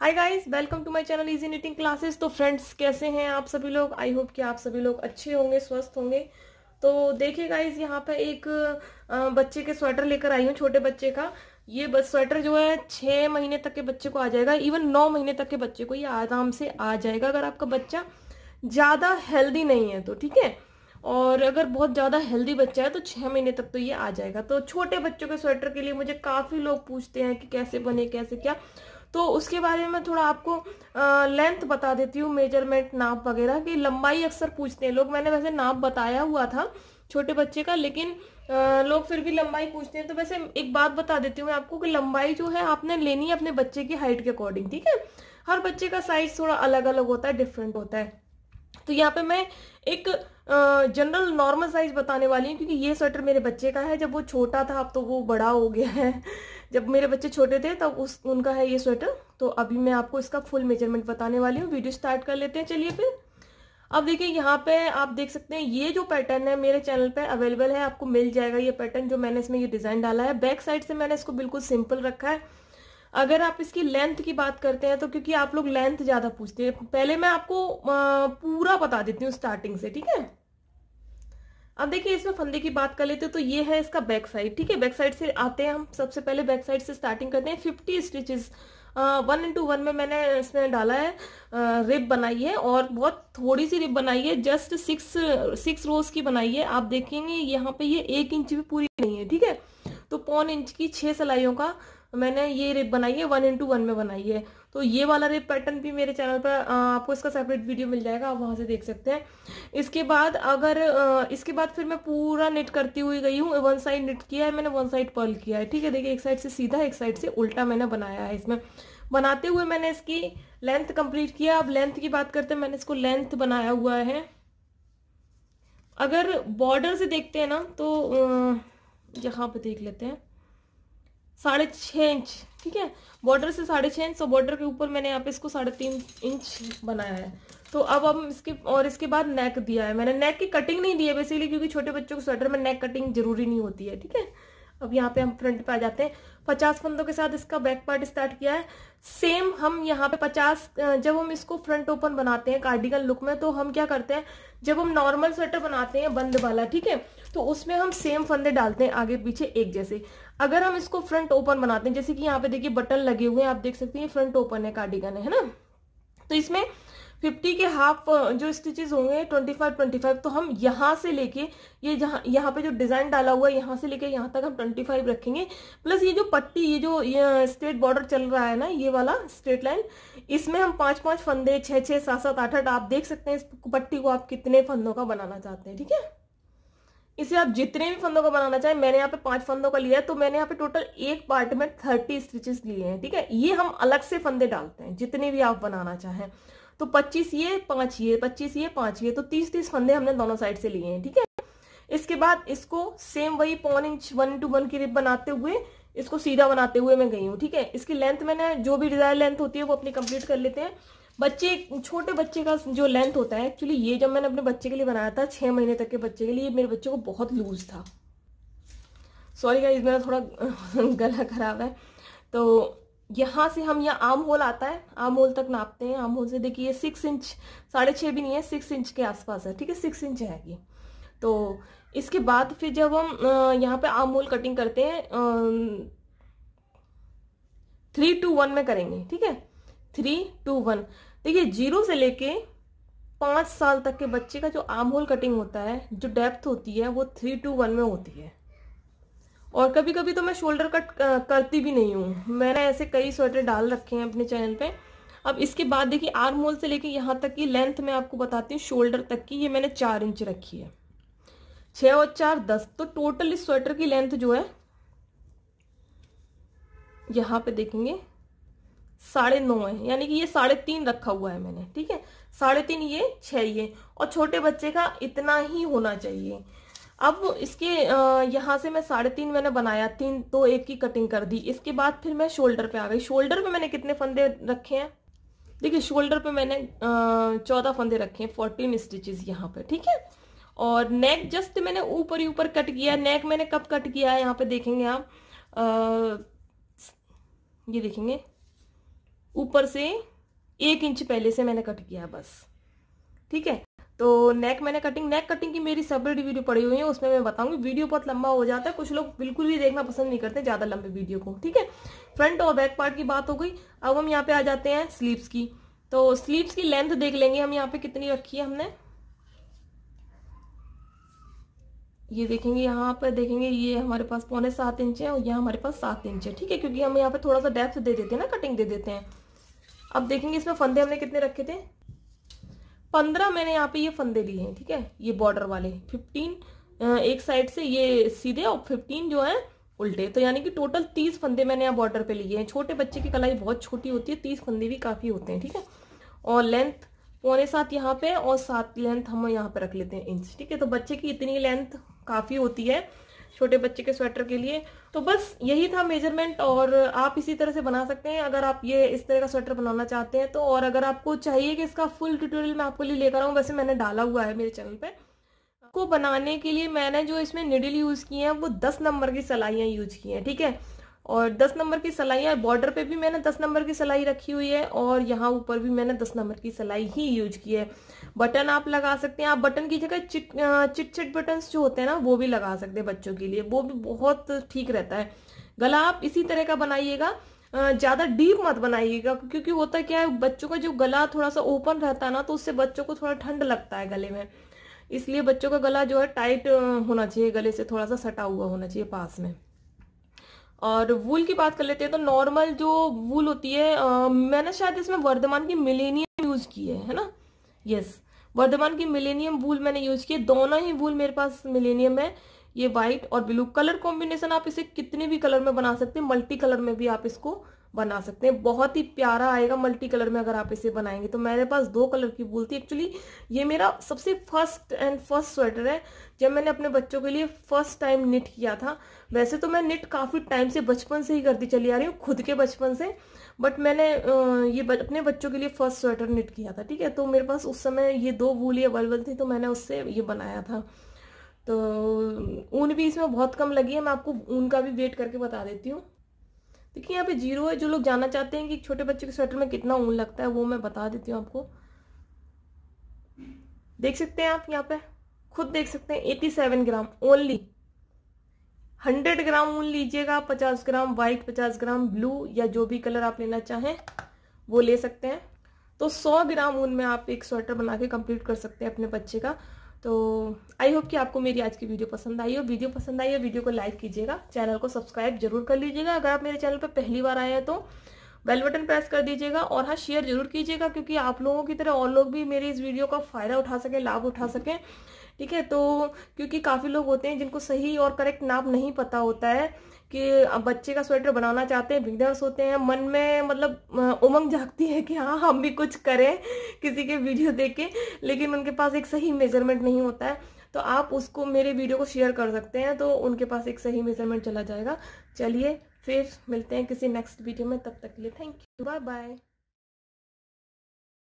hi guys welcome to my channel easy knitting classes तो friends कैसे हैं आप सभी लोग आई होप कि आप सभी लोग अच्छे होंगे स्वस्थ होंगे तो देखिए गाइस यहाँ पे एक बच्चे के स्वेटर लेकर आई हूँ छोटे बच्चे का ये स्वेटर जो है छः महीने तक के बच्चे को आ जाएगा इवन नौ महीने तक के बच्चे को ये आराम से आ जाएगा अगर आपका बच्चा ज़्यादा हेल्दी नहीं है तो ठीक है और अगर बहुत ज़्यादा हेल्दी बच्चा है तो छः महीने तक तो ये आ जाएगा तो छोटे बच्चों के स्वेटर के लिए मुझे काफ़ी लोग पूछते हैं कि कैसे बने कैसे क्या तो उसके बारे में थोड़ा आपको लेंथ बता देती हूँ मेजरमेंट नाप वगैरह की लंबाई अक्सर पूछते हैं लोग मैंने वैसे नाप बताया हुआ था छोटे बच्चे का लेकिन लोग फिर भी लंबाई पूछते हैं तो वैसे एक बात बता देती हूँ मैं आपको कि लंबाई जो है आपने लेनी है अपने बच्चे की हाइट के अकॉर्डिंग ठीक है हर बच्चे का साइज थोड़ा अलग अलग होता है डिफरेंट होता है तो यहाँ पे मैं एक जनरल नॉर्मल साइज बताने वाली हूँ क्योंकि ये स्वेटर मेरे बच्चे का है जब वो छोटा था अब तो वो बड़ा हो गया है जब मेरे बच्चे छोटे थे तब उस उनका है ये स्वेटर तो अभी मैं आपको इसका फुल मेजरमेंट बताने वाली हूँ वीडियो स्टार्ट कर लेते हैं चलिए फिर अब देखिए यहाँ पे आप देख सकते हैं ये जो पैटर्न है मेरे चैनल पे अवेलेबल है आपको मिल जाएगा ये पैटर्न जो मैंने इसमें ये डिज़ाइन डाला है बैक साइड से मैंने इसको बिल्कुल सिंपल रखा है अगर आप इसकी लेंथ की बात करते हैं तो क्योंकि आप लोग लेंथ ज़्यादा पूछते हैं पहले मैं आपको पूरा बता देती हूँ स्टार्टिंग से ठीक है अब देखिए इसमें फंदे की बात कर लेते हैं तो ये है इसका बैक साइड ठीक है बैक साइड से आते हैं हम सबसे पहले बैक साइड से स्टार्टिंग करते हैं fifty stitches one into one में मैंने इसमें डाला है uh, रिब बनाई है और बहुत थोड़ी सी रिब बनाई है जस्ट सिक्स सिक्स रोज की बनाई है आप देखेंगे यहाँ पे ये एक इंच भी पूरी नहीं है ठीक है तो पौन इंच की छह सिलाइयों का मैंने ये रिब बनाई है वन इंटू वन में बनाई है तो ये वाला रेप पैटर्न भी मेरे चैनल पर आपको इसका सेपरेट वीडियो मिल जाएगा आप वहाँ से देख सकते हैं इसके बाद अगर इसके बाद फिर मैं पूरा निट करती हुई गई हूँ वन साइड निट किया है मैंने वन साइड पर्ल किया है ठीक है देखिए एक साइड से सीधा एक साइड से उल्टा मैंने बनाया है इसमें बनाते हुए मैंने इसकी लेंथ कंप्लीट किया अब लेंथ की बात करते हैं मैंने इसको लेंथ बनाया हुआ है अगर बॉर्डर से देखते हैं ना तो यहाँ पर देख लेते हैं साढ़े छः इंच ठीक है बॉर्डर से साढ़े छः इंच तो बॉर्डर के ऊपर मैंने यहाँ पे इसको साढ़े तीन इंच बनाया है तो अब हम इसके और इसके बाद नेक दिया है मैंने नेक की कटिंग नहीं दी है बेसिकली क्योंकि छोटे बच्चों को स्वेटर में नेक कटिंग जरूरी नहीं होती है ठीक है अब यहाँ पे हम फ्रंट पे आ जाते हैं पचास फंदों के साथ इसका बैक पार्ट स्टार्ट किया है सेम हम यहाँ पे पचास जब हम इसको फ्रंट ओपन बनाते हैं कार्डिगन लुक में तो हम क्या करते हैं जब हम नॉर्मल स्वेटर बनाते हैं बंद वाला ठीक है तो उसमें हम सेम फंदे डालते हैं आगे पीछे एक जैसे अगर हम इसको फ्रंट ओपन बनाते हैं जैसे कि यहाँ पे देखिए बटन लगे हुए हैं आप देख सकते हैं फ्रंट ओपन है कार्डिगन है ना तो इसमें फिफ्टी के हाफ जो स्टिचेस होंगे ट्वेंटी फाइव ट्वेंटी फाइव तो हम यहाँ से लेके ये जहाँ यहाँ पे जो डिज़ाइन डाला हुआ है यहाँ से लेके यहाँ तक हम ट्वेंटी फाइव रखेंगे प्लस ये जो पट्टी ये जो स्ट्रेट बॉर्डर चल रहा है ना ये वाला स्ट्रेट लाइन इसमें हम पाँच पाँच फंदे छः छः सात सात आठ आठ आप देख सकते हैं इस पट्टी को आप कितने फंदों का बनाना चाहते हैं ठीक है इसे आप जितने भी फंदों का बनाना चाहें मैंने यहाँ पे पांच फंदों का लिया है तो मैंने यहाँ पे टोटल एक पार्ट में थर्टी स्टिचेस लिए हैं ठीक है ये हम अलग से फंदे डालते हैं जितने भी आप बनाना चाहें तो पच्चीस ये पांच ये पच्चीस ये पांच ये तो तीस तीस फंदे हमने दोनों साइड से लिए हैं ठीक है इसके बाद इसको सेम वही पौन इंच वन टू वन की रिप बनाते हुए इसको सीधा बनाते हुए मैं गई हूँ ठीक है इसकी लेंथ मैंने जो भी डिजायर लेंथ होती है वो अपनी कंप्लीट कर लेते हैं बच्चे छोटे बच्चे का जो लेंथ होता है एक्चुअली ये जब मैंने अपने बच्चे के लिए बनाया था छः महीने तक के बच्चे के लिए मेरे बच्चे को बहुत लूज था सॉरी गाइस मेरा थोड़ा गला खराब है तो यहाँ से हम यहाँ आम होल आता है आम होल तक नापते हैं आम होल से देखिए सिक्स इंच साढ़े छः भी नहीं है सिक्स इंच के आसपास है ठीक है सिक्स इंच है ये तो इसके बाद फिर जब हम यहाँ पे आम होल कटिंग करते हैं थ्री टू वन में करेंगे ठीक है थ्री टू वन देखिए जीरो से लेके पाँच साल तक के बच्चे का जो आर्म होल कटिंग होता है जो डेप्थ होती है वो थ्री टू वन में होती है और कभी कभी तो मैं शोल्डर कट करती भी नहीं हूँ मैंने ऐसे कई स्वेटर डाल रखे हैं अपने चैनल पे अब इसके बाद देखिए आर्म होल से लेके यहाँ तक की लेंथ मैं आपको बताती हूँ शोल्डर तक की ये मैंने चार इंच रखी है छ और चार दस तो टोटल इस स्वेटर की लेंथ जो है यहाँ पे देखेंगे साढ़े नौ है यानी कि ये साढ़े तीन रखा हुआ है मैंने ठीक है साढ़े तीन ये छः ये और छोटे बच्चे का इतना ही होना चाहिए अब इसके यहाँ से मैं साढ़े तीन मैंने बनाया तीन दो एक की कटिंग कर दी इसके बाद फिर मैं शोल्डर पे आ गई शोल्डर पे मैंने कितने फंदे रखे हैं देखिए शोल्डर पे मैंने चौदह फंदे रखे हैं फोर्टीन स्टिचेस यहाँ पे ठीक है और नेक जस्ट मैंने ऊपर ही ऊपर कट किया नेक मैंने कब कट किया है यहाँ पे देखेंगे आप ये देखेंगे ऊपर से एक इंच पहले से मैंने कट किया बस ठीक है तो नेक मैंने कटिंग नेक कटिंग की मेरी सेपरेट वीडियो पड़ी हुई है उसमें मैं बताऊंगी वीडियो बहुत लंबा हो जाता है कुछ लोग बिल्कुल भी देखना पसंद नहीं करते ज़्यादा लंबे वीडियो को ठीक है फ्रंट और बैक पार्ट की बात हो गई अब हम यहाँ पे आ जाते हैं स्लीव्स की तो स्लीव्स की लेंथ देख लेंगे हम यहाँ पे कितनी रखी है हमने ये देखेंगे यहाँ पर देखेंगे ये हमारे पास पौने सात इंच है और यहाँ हमारे पास सात इंच है ठीक है क्योंकि हम यहाँ पे थोड़ा सा डेप्थ दे देते हैं ना कटिंग दे देते हैं अब देखेंगे इसमें फंदे हमने कितने रखे थे पंद्रह मैंने यहाँ पे ये फंदे लिए हैं ठीक है ये बॉर्डर वाले फिफ्टीन एक साइड से ये सीधे और फिफ्टीन जो है उल्टे तो यानी कि टोटल तीस फंदे मैंने यहाँ बॉर्डर पे लिए हैं छोटे बच्चे की कलाई बहुत छोटी होती है तीस फंदे भी काफ़ी होते हैं ठीक है और लेंथ पौने सात यहाँ पे और सात लेंथ हम यहाँ पे रख लेते हैं इंच ठीक है तो बच्चे की इतनी लेंथ काफ़ी होती है छोटे बच्चे के स्वेटर के लिए तो बस यही था मेजरमेंट और आप इसी तरह से बना सकते हैं अगर आप ये इस तरह का स्वेटर बनाना चाहते हैं तो और अगर आपको चाहिए कि इसका फुल ट्यूटोरियल मैं आपके लिए लेकर आऊँ वैसे मैंने डाला हुआ है मेरे चैनल पर को बनाने के लिए मैंने जो इसमें निडिल यूज़ की हैं वो दस नंबर की सलाइयाँ यूज की हैं ठीक है और दस नंबर की सलाइयाँ बॉर्डर पे भी मैंने दस नंबर की सलाई रखी हुई है और यहाँ ऊपर भी मैंने दस नंबर की सलाई ही यूज की है बटन आप लगा सकते हैं आप बटन की जगह चिट चिट बटन जो होते हैं ना वो भी लगा सकते हैं बच्चों के लिए वो भी बहुत ठीक रहता है गला आप इसी तरह का बनाइएगा ज़्यादा डीप मत बनाइएगा क्योंकि होता क्या है बच्चों का जो गला थोड़ा सा ओपन रहता है ना तो उससे बच्चों को थोड़ा ठंड लगता है गले में इसलिए बच्चों का गला जो है टाइट होना चाहिए गले से थोड़ा सा सटा हुआ होना चाहिए पास में और वूल की बात कर लेते हैं तो नॉर्मल जो वूल होती है आ, मैंने शायद इसमें वर्धमान की मिलेनियम यूज की है है ना यस वर्धमान की मिलेनियम वूल मैंने यूज किए दोनों ही वूल मेरे पास मिलेनियम है ये व्हाइट और ब्लू कलर कॉम्बिनेशन आप इसे कितने भी कलर में बना सकते हैं मल्टी कलर में भी आप इसको बना सकते हैं बहुत ही प्यारा आएगा मल्टी कलर में अगर आप इसे बनाएंगे तो मेरे पास दो कलर की वूल थी एक्चुअली ये मेरा सबसे फर्स्ट एंड फर्स्ट स्वेटर है जब मैंने अपने बच्चों के लिए फर्स्ट टाइम निट किया था वैसे तो मैं निट काफ़ी टाइम से बचपन से ही करती चली आ रही हूँ खुद के बचपन से बट मैंने ये अपने बच्चों के लिए फर्स्ट स्वेटर निट किया था ठीक है तो मेरे पास उस समय ये दो वूली अवेलेबल थी तो मैंने उससे ये बनाया था तो ऊन भी इसमें बहुत कम लगी है मैं आपको ऊन का भी वेट करके बता देती हूँ देखिए यहाँ पे जीरो है जो लोग जानना चाहते हैं कि छोटे बच्चे के स्वेटर में कितना ऊन लगता है वो मैं बता देती हूँ आपको देख सकते हैं आप यहाँ पे खुद देख सकते हैं eighty seven gram only hundred gram ऊन लीजिएगा पचास ग्राम व्हाइट पचास ग्राम ब्लू या जो भी कलर आप लेना चाहें वो ले सकते हैं तो सौ ग्राम ऊन में आप एक स्वेटर बना के कंप्लीट कर सकते हैं अपने बच्चे का तो आई होप कि आपको मेरी आज की वीडियो पसंद आई हो वीडियो पसंद आई हो वीडियो को लाइक कीजिएगा चैनल को सब्सक्राइब जरूर कर लीजिएगा अगर आप मेरे चैनल पर पहली बार आए हैं तो बेल बटन प्रेस कर दीजिएगा और हाँ शेयर जरूर कीजिएगा क्योंकि आप लोगों की तरह और लोग भी मेरी इस वीडियो का फ़ायदा उठा सकें लाभ उठा सकें ठीक है तो क्योंकि काफ़ी लोग होते हैं जिनको सही और करेक्ट नाप नहीं पता होता है कि बच्चे का स्वेटर बनाना चाहते हैं बिगनर्स होते हैं मन में मतलब उमंग जागती है कि हाँ हम भी कुछ करें किसी के वीडियो देख के लेकिन उनके पास एक सही मेजरमेंट नहीं होता है तो आप उसको मेरे वीडियो को शेयर कर सकते हैं तो उनके पास एक सही मेजरमेंट चला जाएगा चलिए फिर मिलते हैं किसी नेक्स्ट वीडियो में तब तक के लिए थैंक यू बाय बाय